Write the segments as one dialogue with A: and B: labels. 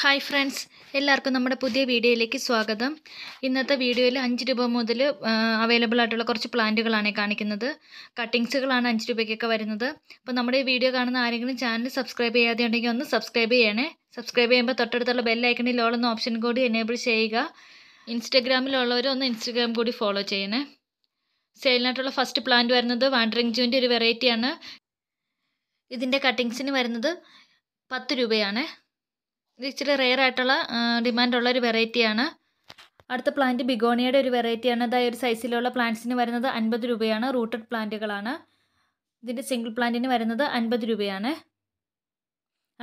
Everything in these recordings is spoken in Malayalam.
A: ഹായ് ഫ്രണ്ട്സ് എല്ലാവർക്കും നമ്മുടെ പുതിയ വീഡിയോയിലേക്ക് സ്വാഗതം ഇന്നത്തെ വീഡിയോയിൽ അഞ്ച് രൂപ മുതൽ അവൈലബിൾ ആയിട്ടുള്ള കുറച്ച് പ്ലാന്റുകളാണ് കാണിക്കുന്നത് കട്ടിങ്സുകളാണ് അഞ്ച് രൂപയ്ക്കൊക്കെ വരുന്നത് അപ്പോൾ നമ്മുടെ ഈ വീഡിയോ കാണുന്ന ആരെങ്കിലും ചാനൽ സബ്സ്ക്രൈബ് ചെയ്യാതെ ഉണ്ടെങ്കിൽ ഒന്ന് സബ്സ്ക്രൈബ് ചെയ്യണേ സബ്സ്ക്രൈബ് ചെയ്യുമ്പോൾ തൊട്ടടുത്തുള്ള ബെല്ലൈക്കണിൽ ഓളെന്ന ഓപ്ഷൻ കൂടി എനേബിൾ ചെയ്യുക ഇൻസ്റ്റഗ്രാമിലുള്ളവർ ഒന്ന് ഇൻസ്റ്റഗ്രാം കൂടി ഫോളോ ചെയ്യണേ സെയിലിനായിട്ടുള്ള ഫസ്റ്റ് പ്ലാന്റ് വരുന്നത് വാണ്ടറിങ് ജൂവിൻ്റെ ഒരു വെറൈറ്റിയാണ് ഇതിൻ്റെ കട്ടിങ്സിന് വരുന്നത് പത്ത് രൂപയാണ് ഇത് ഇച്ചിരി റെയർ ആയിട്ടുള്ള ഡിമാൻഡുള്ള ഒരു വെറൈറ്റിയാണ് അടുത്ത പ്ലാന്റ് ബിഗോണിയയുടെ ഒരു വെറൈറ്റിയാണ് അതായത് ഒരു സൈസിലുള്ള പ്ലാന്റ്സിന് വരുന്നത് അൻപത് രൂപയാണ് റൂട്ടഡ് പ്ലാന്റുകളാണ് ഇതിൻ്റെ സിംഗിൾ പ്ലാന്റിന് വരുന്നത് അൻപത് രൂപയാണ്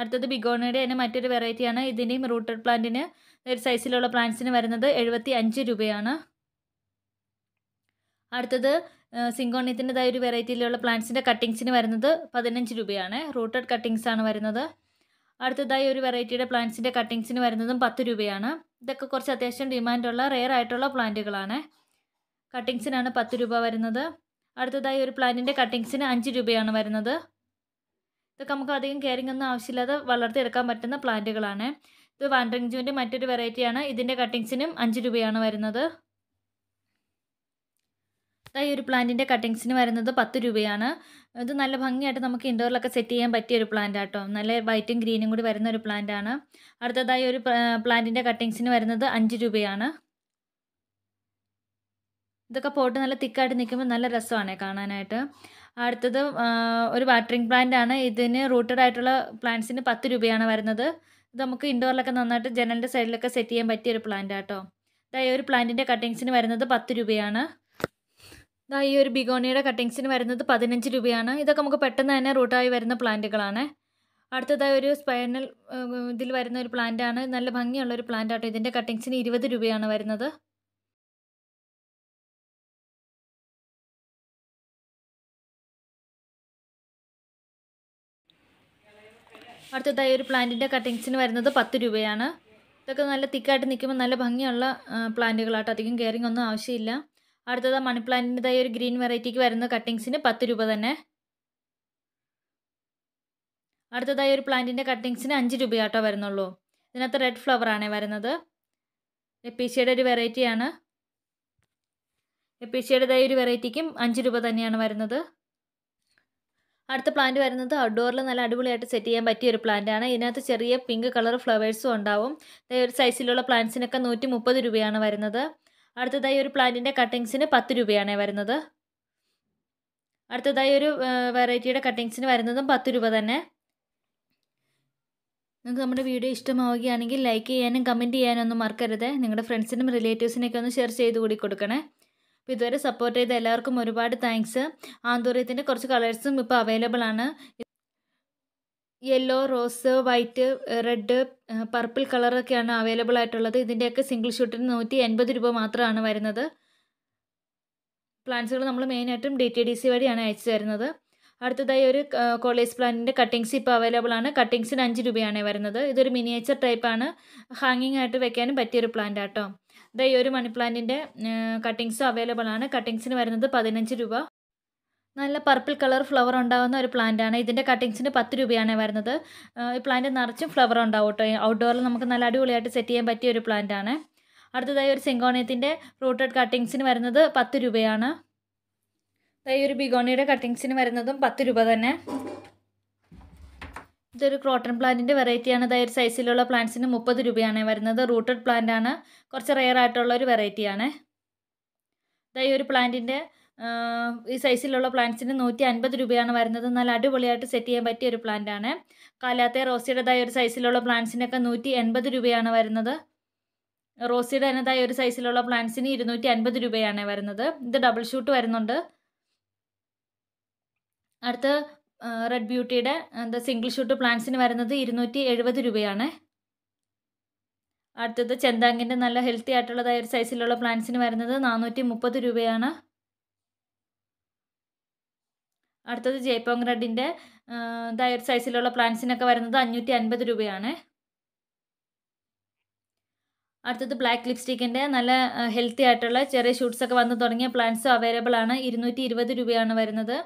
A: അടുത്തത് ബിഗോണിയുടെ തന്നെ മറ്റൊരു വെറൈറ്റിയാണ് ഇതിൻ്റെയും റൂട്ടഡ് പ്ലാന്റിന് ഒരു സൈസിലുള്ള പ്ലാന്റ്സിന് വരുന്നത് എഴുപത്തി അഞ്ച് രൂപയാണ് അടുത്തത് സിംഗോണിയത്തിൻ്റെതായ ഒരു വെറൈറ്റിയിലുള്ള പ്ലാന്റ്സിൻ്റെ കട്ടിങ്സിന് വരുന്നത് പതിനഞ്ച് രൂപയാണ് റൂട്ടഡ് കട്ടിങ്സ് ആണ് വരുന്നത് അടുത്തതായി ഒരു വെറൈറ്റിയുടെ പ്ലാന്റ്സിൻ്റെ കട്ടിങ്സിന് വരുന്നതും പത്ത് രൂപയാണ് ഇതൊക്കെ കുറച്ച് അത്യാവശ്യം ഡിമാൻഡുള്ള റെയർ ആയിട്ടുള്ള പ്ലാന്റുകളാണ് കട്ടിങ്സിനാണ് പത്ത് രൂപ വരുന്നത് അടുത്തതായി ഒരു പ്ലാന്റിൻ്റെ കട്ടിങ്സിന് അഞ്ച് രൂപയാണ് വരുന്നത് ഇതൊക്കെ നമുക്ക് അധികം കെയറിംഗ് ഒന്നും ആവശ്യമില്ലാതെ വളർത്തിയെടുക്കാൻ പറ്റുന്ന പ്ലാന്റുകളാണ് ഇത് വാൻഡ്രിങ് ജൂവിൻ്റെ മറ്റൊരു വെറൈറ്റിയാണ് ഇതിൻ്റെ കട്ടിങ്സിനും അഞ്ച് രൂപയാണ് വരുന്നത് ഈ ഒരു പ്ലാന്റിൻ്റെ കട്ടിങ്സിന് വരുന്നത് പത്ത് രൂപയാണ് ഇത് നല്ല ഭംഗിയായിട്ട് നമുക്ക് ഇൻഡോറിലൊക്കെ സെറ്റ് ചെയ്യാൻ പറ്റിയ ഒരു പ്ലാന്റ് ആട്ടോ നല്ല വൈറ്റും ഗ്രീനും കൂടി വരുന്ന ഒരു പ്ലാന്റാണ് അടുത്തതായി ഒരു പ്ലാന്റിൻ്റെ കട്ടിങ്സിന് വരുന്നത് അഞ്ച് രൂപയാണ് ഇതൊക്കെ പോട്ട് നല്ല തിക്കായിട്ട് നിൽക്കുമ്പോൾ നല്ല രസമാണ് കാണാനായിട്ട് അടുത്തത് ഒരു വാട്ടറിങ് പ്ലാന്റ് ആണ് ഇതിന് റൂട്ടഡ് ആയിട്ടുള്ള പ്ലാന്റ്സിന് പത്ത് രൂപയാണ് വരുന്നത് ഇത് നമുക്ക് ഇൻഡോറിലൊക്കെ നന്നായിട്ട് ജനലിൻ്റെ സൈഡിലൊക്കെ സെറ്റ് ചെയ്യാൻ പറ്റിയ ഒരു പ്ലാന്റ് ആട്ടോ ഇതായി ഒരു പ്ലാന്റിൻ്റെ കട്ടിങ്സിന് വരുന്നത് പത്ത് രൂപയാണ് ഇതാ ഈ ഒരു ബിഗോണിയുടെ കട്ടിങ്സിന് വരുന്നത് പതിനഞ്ച് രൂപയാണ് ഇതൊക്കെ നമുക്ക് പെട്ടെന്ന് തന്നെ റൂട്ടായി വരുന്ന പ്ലാന്റുകളാണ് അടുത്തതായി ഒരു സ്പൈനൽ ഇതിൽ വരുന്ന ഒരു പ്ലാന്റാണ് നല്ല ഭംഗിയുള്ള ഒരു പ്ലാന്റ് ആട്ടോ ഇതിൻ്റെ കട്ടിങ്സിന് ഇരുപത് രൂപയാണ് വരുന്നത് അടുത്തതായി ഒരു പ്ലാന്റിൻ്റെ കട്ടിങ്സിന് വരുന്നത് പത്ത് രൂപയാണ് ഇതൊക്കെ നല്ല തിക്കായിട്ട് നിൽക്കുമ്പോൾ നല്ല ഭംഗിയുള്ള പ്ലാന്റുകളാട്ടോ അധികം കെയറിങ് ഒന്നും ആവശ്യമില്ല അടുത്തത് മണി പ്ലാന്റിൻ്റെതായ ഒരു ഗ്രീൻ വെറൈറ്റിക്ക് വരുന്ന കട്ടിങ്സിന് പത്ത് രൂപ തന്നെ അടുത്തതായ ഒരു പ്ലാന്റിൻ്റെ കട്ടിങ്സിന് അഞ്ച് രൂപയാട്ടോ വരുന്നുള്ളൂ ഇതിനകത്ത് റെഡ് ഫ്ലവർ ആണ് വരുന്നത് എപ്പീഷ്യയുടെ ഒരു വെറൈറ്റിയാണ് എപ്പീഷ്യയുടേതായ ഒരു വെറൈറ്റിക്കും അഞ്ച് രൂപ തന്നെയാണ് വരുന്നത് അടുത്ത പ്ലാന്റ് വരുന്നത് ഔട്ട്ഡോറിൽ നല്ല അടിപൊളിയായിട്ട് സെറ്റ് ചെയ്യാൻ പറ്റിയ ഒരു പ്ലാന്റ് ആണ് ഇതിനകത്ത് ചെറിയ പിങ്ക് കളർ ഫ്ലവേഴ്സും ഉണ്ടാവും ഒരു സൈസിലുള്ള പ്ലാന്റ്സിനൊക്കെ നൂറ്റി രൂപയാണ് വരുന്നത് അടുത്തതായി ഒരു പ്ലാന്റിൻ്റെ കട്ടിങ്സിന് പത്ത് രൂപയാണ് വരുന്നത് അടുത്തതായി ഒരു വെറൈറ്റിയുടെ കട്ടിങ്സിന് വരുന്നതും പത്ത് രൂപ തന്നെ നിങ്ങൾക്ക് നമ്മുടെ വീഡിയോ ഇഷ്ടമാവുകയാണെങ്കിൽ ലൈക്ക് ചെയ്യാനും കമൻറ്റ് ചെയ്യാനും ഒന്നും മറക്കരുത് നിങ്ങളുടെ ഫ്രണ്ട്സിനും റിലേറ്റീവ്സിനൊക്കെ ഒന്ന് ഷെയർ ചെയ്ത് കൂടി കൊടുക്കണേ അപ്പോൾ ഇതുവരെ സപ്പോർട്ട് ചെയ്ത എല്ലാവർക്കും ഒരുപാട് താങ്ക്സ് ആന്തൂര്യത്തിൻ്റെ കുറച്ച് കളേഴ്സും ഇപ്പോൾ അവൈലബിൾ ആണ് yellow rose white red purple കളറൊക്കെയാണ് അവൈലബിൾ ആയിട്ടുള്ളത് ഇതിൻ്റെയൊക്കെ സിംഗിൾ ഷൂട്ടിന് നൂറ്റി എൺപത് രൂപ മാത്രമാണ് വരുന്നത് പ്ലാന്റ്സുകൾ നമ്മൾ മെയിനായിട്ടും ഡി ടി ഡി സി വഴിയാണ് അയച്ചു തരുന്നത് അടുത്തതായി ഒരു കോളേജ് പ്ലാന്റിൻ്റെ കട്ടിങ്സ് ഇപ്പോൾ അവൈലബിൾ ആണ് കട്ടിങ്സിന് അഞ്ച് രൂപയാണ് വരുന്നത് ഇതൊരു മിനിയേച്ചർ ടൈപ്പാണ് ഹാങ്ങിങ് ആയിട്ട് വെക്കാനും പറ്റിയൊരു പ്ലാന്റ് ആട്ടോ ഇതായി ഒരു മണി പ്ലാന്റിൻ്റെ കട്ടിങ്സും അവൈലബിൾ ആണ് കട്ടിങ്സിന് വരുന്നത് പതിനഞ്ച് രൂപ നല്ല പർപ്പിൾ കളർ ഫ്ലവർ ഉണ്ടാകുന്ന ഒരു പ്ലാന്റാണ് ഇതിൻ്റെ കട്ടിങ്സിന് പത്ത് രൂപയാണ് വരുന്നത് ഈ പ്ലാന്റ് നിറച്ചും ഫ്ലവർ ഉണ്ടാവും കേട്ടോ ഔട്ട്ഡോറിൽ നമുക്ക് നല്ല അടിപൊളിയായിട്ട് സെറ്റ് ചെയ്യാൻ പറ്റിയ ഒരു പ്ലാന്റാണ് അടുത്തതായി ഒരു സെങ്കോണിയത്തിൻ്റെ റൂട്ടഡ് കട്ടിങ്സിന് വരുന്നത് പത്ത് രൂപയാണ് ഈ ഒരു ബിഗോണിയുടെ കട്ടിങ്സിന് വരുന്നതും പത്ത് രൂപ തന്നെ ഇതൊരു ക്രോട്ടൺ പ്ലാന്റിൻ്റെ വെറൈറ്റിയാണ് ഇതായ സൈസിലുള്ള പ്ലാന്റ്സിന് മുപ്പത് രൂപയാണ് വരുന്നത് റൂട്ടഡ് പ്ലാന്റ് ആണ് കുറച്ച് റെയർ ആയിട്ടുള്ള ഒരു വെറൈറ്റിയാണ് ഇതായി ഒരു പ്ലാന്റിൻ്റെ ഈ സൈസിലുള്ള പ്ലാന്റ്സിന് നൂറ്റി അൻപത് രൂപയാണ് വരുന്നത് നല്ല അടിപൊളിയായിട്ട് സെറ്റ് ചെയ്യാൻ പറ്റിയ ഒരു പ്ലാന്റ് ആണ് കാലാത്തെ റോസിയുടേതായ ഒരു സൈസിലുള്ള പ്ലാന്റ്സിനൊക്കെ നൂറ്റി എൺപത് രൂപയാണ് വരുന്നത് റോസിയുടെ അതിനേതായ ഒരു സൈസിലുള്ള പ്ലാന്റ്സിന് ഇരുന്നൂറ്റി അൻപത് രൂപയാണ് വരുന്നത് ഇത് ഡബിൾ ഷൂട്ട് വരുന്നുണ്ട് അടുത്ത് റെഡ് ബ്യൂട്ടിയുടെ എന്താ സിംഗിൾ ഷൂട്ട് പ്ലാന്റ്സിന് വരുന്നത് ഇരുന്നൂറ്റി എഴുപത് രൂപയാണ് അടുത്തത് ചെന്താങ്ങിൻ്റെ നല്ല ഹെൽത്തി ആയിട്ടുള്ളതായ ഒരു സൈസിലുള്ള പ്ലാന്റ്സിന് വരുന്നത് നാനൂറ്റി രൂപയാണ് അടുത്തത് ജയ്പോങ് റെഡിൻ്റെ ഇതായ സൈസിലുള്ള പ്ലാന്റ്സിനൊക്കെ വരുന്നത് അഞ്ഞൂറ്റി അൻപത് രൂപയാണ് അടുത്തത് ബ്ലാക്ക് ലിപ്സ്റ്റിക്കിൻ്റെ നല്ല ഹെൽത്തി ആയിട്ടുള്ള ചെറിയ ഷൂട്ട്സൊക്കെ വന്ന് തുടങ്ങിയ പ്ലാന്റ്സും അവൈലബിൾ ആണ് ഇരുന്നൂറ്റി ഇരുപത് രൂപയാണ് വരുന്നത്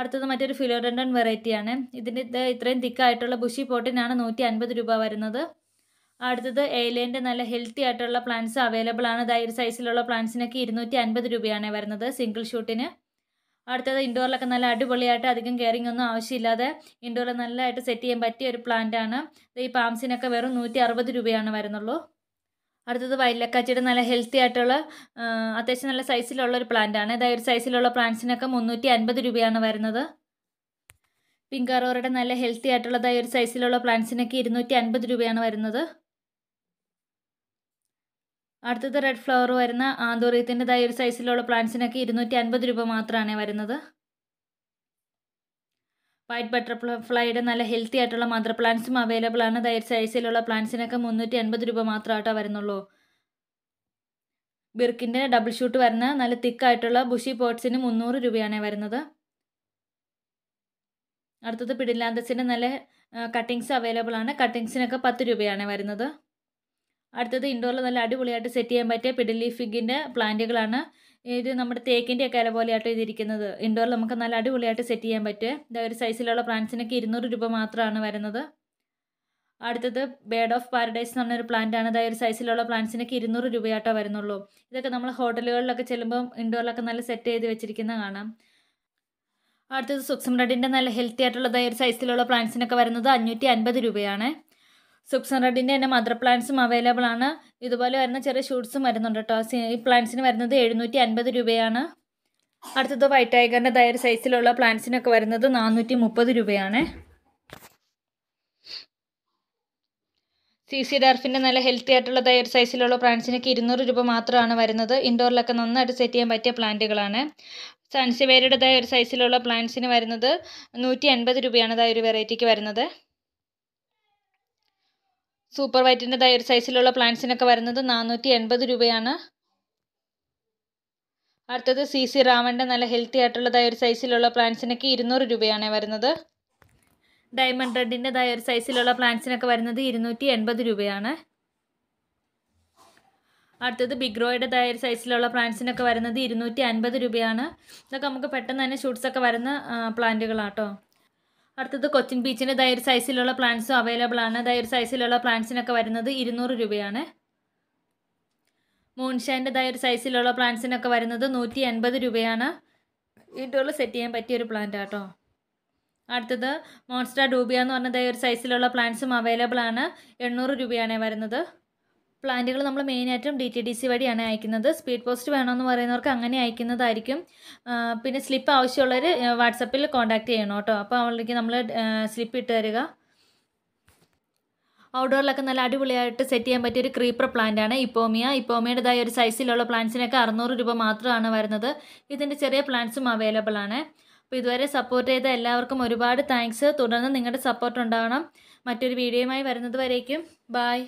A: അടുത്തത് മറ്റൊരു ഫിലോഡൻഡൺ വെറൈറ്റിയാണ് ഇതിൻ്റെ ഇത് ഇത്രയും തിക്കായിട്ടുള്ള ബുഷി പോട്ടിനാണ് നൂറ്റി അൻപത് രൂപ വരുന്നത് അടുത്തത് എയിലേൻ്റെ നല്ല ഹെൽത്തി ആയിട്ടുള്ള പ്ലാന്റ്സ് അവൈലബിൾ ആണ് ഇതായ സൈസിലുള്ള പ്ലാന്റ്സിനൊക്കെ ഇരുന്നൂറ്റി അൻപത് രൂപയാണ് വരുന്നത് സിംഗിൾ ഷൂട്ടിന് അടുത്തത് ഇൻഡോറിലൊക്കെ നല്ല അടിപൊളിയായിട്ട് അധികം കെയറിങ് ഒന്നും ആവശ്യമില്ലാതെ ഇൻഡോറിൽ നല്ലതായിട്ട് സെറ്റ് ചെയ്യാൻ പറ്റിയ ഒരു പ്ലാന്റ് ആണ് ഈ പാംസിനൊക്കെ വെറും നൂറ്റി അറുപത് രൂപയാണ് വരുന്നുള്ളൂ അടുത്തത് വയലക്കാച്ചിയുടെ നല്ല ഹെൽത്തി ആയിട്ടുള്ള അത്യാവശ്യം നല്ല സൈസിലുള്ള ഒരു പ്ലാന്റ് ആണ് അതായത് ഒരു സൈസിലുള്ള പ്ലാന്റ്സിനൊക്കെ മുന്നൂറ്റി അൻപത് രൂപയാണ് വരുന്നത് പിങ്ക് നല്ല ഹെൽത്തി ആയിട്ടുള്ളതായ ഒരു സൈസിലുള്ള പ്ലാന്റ്സിനൊക്കെ ഇരുന്നൂറ്റി അൻപത് രൂപയാണ് വരുന്നത് അടുത്തത് റെഡ് ഫ്ലവർ വരുന്ന ആന്തോറിയത്തിൻ്റെതായ ഒരു സൈസിലുള്ള പ്ലാന്റ്സിനൊക്കെ ഇരുന്നൂറ്റി അൻപത് രൂപ മാത്രമാണ് വരുന്നത് വൈറ്റ് ബട്ടർഫ്ലൈയുടെ നല്ല ഹെൽത്തി ആയിട്ടുള്ള മദർ പ്ലാന്റ്സും അവൈലബിൾ ആണ് ദയർ സൈസിലുള്ള പ്ലാന്റ്സിനൊക്കെ മുന്നൂറ്റി അൻപത് രൂപ മാത്രമായിട്ടാണ് വരുന്നുള്ളൂ ബിർക്കിൻ്റെ ഡബിൾ ഷൂട്ട് വരുന്ന നല്ല തിക്കായിട്ടുള്ള ബുഷി പോട്ട്സിന് മുന്നൂറ് രൂപയാണ് വരുന്നത് അടുത്തത് പിടിലാന്തസിൻ്റെ നല്ല കട്ടിങ്സ് അവൈലബിൾ ആണ് കട്ടിങ്സിനൊക്കെ പത്ത് രൂപയാണ് വരുന്നത് അടുത്തത് ഇൻഡോറിൽ നല്ല അടിപൊളിയായിട്ട് സെറ്റ് ചെയ്യാൻ പറ്റിയ പിഡലി ഫിഗിൻ്റെ പ്ലാന്റുകളാണ് ഇത് നമ്മുടെ തേക്കിൻ്റെ ഒക്കെ ഇല പോലെയായിട്ട് ഇതിരിക്കുന്നത് ഇൻഡോറിൽ നമുക്ക് നല്ല അടിപൊളിയായിട്ട് സെറ്റ് ചെയ്യാൻ പറ്റുക ഇതാ ഒരു സൈസിലുള്ള പ്ലാന്റ്സിനൊക്കെ ഇരുന്നൂറ് രൂപ മാത്രമാണ് വരുന്നത് അടുത്തത് ബേഡ് ഓഫ് പാരഡൈസ് എന്ന് പറഞ്ഞൊരു പ്ലാന്റ് ആണ് അതായത് ഒരു സൈസിലുള്ള പ്ലാന്റ്സിനൊക്കെ ഇരുന്നൂറ് രൂപയായിട്ടോ വരുന്നുള്ളൂ ഇതൊക്കെ നമ്മൾ ഹോട്ടലുകളിലൊക്കെ ചെല്ലുമ്പോൾ ഇൻഡോറിലൊക്കെ നല്ല സെറ്റ് ചെയ്ത് വെച്ചിരിക്കുന്ന കാണാം അടുത്തത് സുക്സം റെഡിൻ്റെ നല്ല ഹെൽത്തി ആയിട്ടുള്ളതായ ഒരു സൈസിലുള്ള പ്ലാന്റ്സിനൊക്കെ വരുന്നത് അഞ്ഞൂറ്റി അൻപത് രൂപയാണ് സുക്സൺ റെഡിൻ്റെ തന്നെ മദർ പ്ലാന്റ്സും അവൈലബിൾ ആണ് ഇതുപോലെ വരുന്ന ചെറിയ ഷൂട്ട്സും വരുന്നുണ്ട് കേട്ടോ ഈ പ്ലാന്റ്സിന് വരുന്നത് എഴുന്നൂറ്റി അൻപത് രൂപയാണ് അടുത്തത് വൈറ്റ് ടൈഗറിൻ്റെ ദയർ സൈസിലുള്ള പ്ലാന്റ്സിനൊക്കെ വരുന്നത് നാനൂറ്റി മുപ്പത് രൂപയാണ് സി സി ഡർഫിൻ്റെ നല്ല ഹെൽത്തി ആയിട്ടുള്ള ദയർ സൈസിലുള്ള പ്ലാന്റ്സിനൊക്കെ ഇരുന്നൂറ് രൂപ മാത്രമാണ് വരുന്നത് ഇൻഡോറിലൊക്കെ നന്നായിട്ട് സെറ്റ് ചെയ്യാൻ പറ്റിയ പ്ലാന്റുകളാണ് സൺസിവേരയുടേതായ ദയർ സൈസിലുള്ള പ്ലാന്റ്സിന് വരുന്നത് നൂറ്റി അൻപത് രൂപയാണ് അതായ ഒരു വെറൈറ്റിക്ക് വരുന്നത് സൂപ്പർ വൈറ്റിൻ്റെ ദയർ സൈസിലുള്ള പ്ലാന്റ്സിനൊക്കെ വരുന്നത് നാനൂറ്റി എൺപത് രൂപയാണ് അടുത്തത് സി സി റാവൻ്റെ നല്ല ഹെൽത്തി ആയിട്ടുള്ള ദയർ സൈസിലുള്ള പ്ലാന്റ്സിനൊക്കെ ഇരുന്നൂറ് രൂപയാണ് വരുന്നത് ഡയമണ്ട് റെഡിൻ്റെ ദയർ സൈസിലുള്ള പ്ലാന്റ്സിനൊക്കെ വരുന്നത് ഇരുന്നൂറ്റി എൺപത് രൂപയാണ് അടുത്തത് ബിഗ്രോയുടെ ദയർ സൈസിലുള്ള പ്ലാന്റ്സിനൊക്കെ വരുന്നത് ഇരുന്നൂറ്റി അൻപത് രൂപയാണ് ഇതൊക്കെ നമുക്ക് പെട്ടെന്ന് തന്നെ ഷൂട്ട്സൊക്കെ വരുന്ന പ്ലാന്റുകളാട്ടോ അടുത്തത് കൊച്ചിൻ ബീച്ചിന് ദയർ സൈസിലുള്ള പ്ലാന്റ്സും അവൈലബിൾ ആണ് ദയർ സൈസിലുള്ള പ്ലാന്റ്സിനൊക്കെ വരുന്നത് ഇരുന്നൂറ് രൂപയാണ് മൂൺഷൈൻ്റെ ദയർ സൈസിലുള്ള പ്ലാന്റ്സിനൊക്കെ വരുന്നത് നൂറ്റി എൺപത് രൂപയാണ് വീട്ടുകളിൽ സെറ്റ് ചെയ്യാൻ പറ്റിയ ഒരു പ്ലാന്റ് ആട്ടോ അടുത്തത് മോൺസ്റ്റർ ഡൂബിയ എന്ന് പറഞ്ഞ ദയർ സൈസിലുള്ള പ്ലാന്റ്സും അവൈലബിൾ ആണ് എണ്ണൂറ് രൂപയാണ് വരുന്നത് പ്ലാന്റുകൾ നമ്മൾ മെയിനായിട്ടും ഡി ടി ഡി സി വഴിയാണ് അയക്കുന്നത് സ്പീഡ് പോസ്റ്റ് വേണമെന്ന് പറയുന്നവർക്ക് അങ്ങനെ അയക്കുന്നതായിരിക്കും പിന്നെ സ്ലിപ്പ് ആവശ്യമുള്ളവർ വാട്സപ്പിൽ കോൺടാക്റ്റ് ചെയ്യണം കേട്ടോ അപ്പോൾ അവളിലേക്ക് നമ്മൾ സ്ലിപ്പ് ഇട്ട് തരിക ഔട്ട്ഡോറിലൊക്കെ നല്ല അടിപൊളിയായിട്ട് സെറ്റ് ചെയ്യാൻ പറ്റിയ ഒരു ക്രീപ്പർ പ്ലാന്റ് ആണ് ഇപ്പോമിയ ഇപ്പോമിയുടേതായ ഒരു സൈസിലുള്ള പ്ലാന്റ്സിനൊക്കെ അറുന്നൂറ് രൂപ മാത്രമാണ് വരുന്നത് ഇതിൻ്റെ ചെറിയ പ്ലാന്റ്സും അവൈലബിൾ ആണ് അപ്പോൾ ഇതുവരെ സപ്പോർട്ട് ചെയ്ത എല്ലാവർക്കും ഒരുപാട് താങ്ക്സ് തുടർന്ന് നിങ്ങളുടെ സപ്പോർട്ട് ഉണ്ടാവണം മറ്റൊരു വീഡിയോയുമായി വരുന്നത് വരേക്കും ബായ്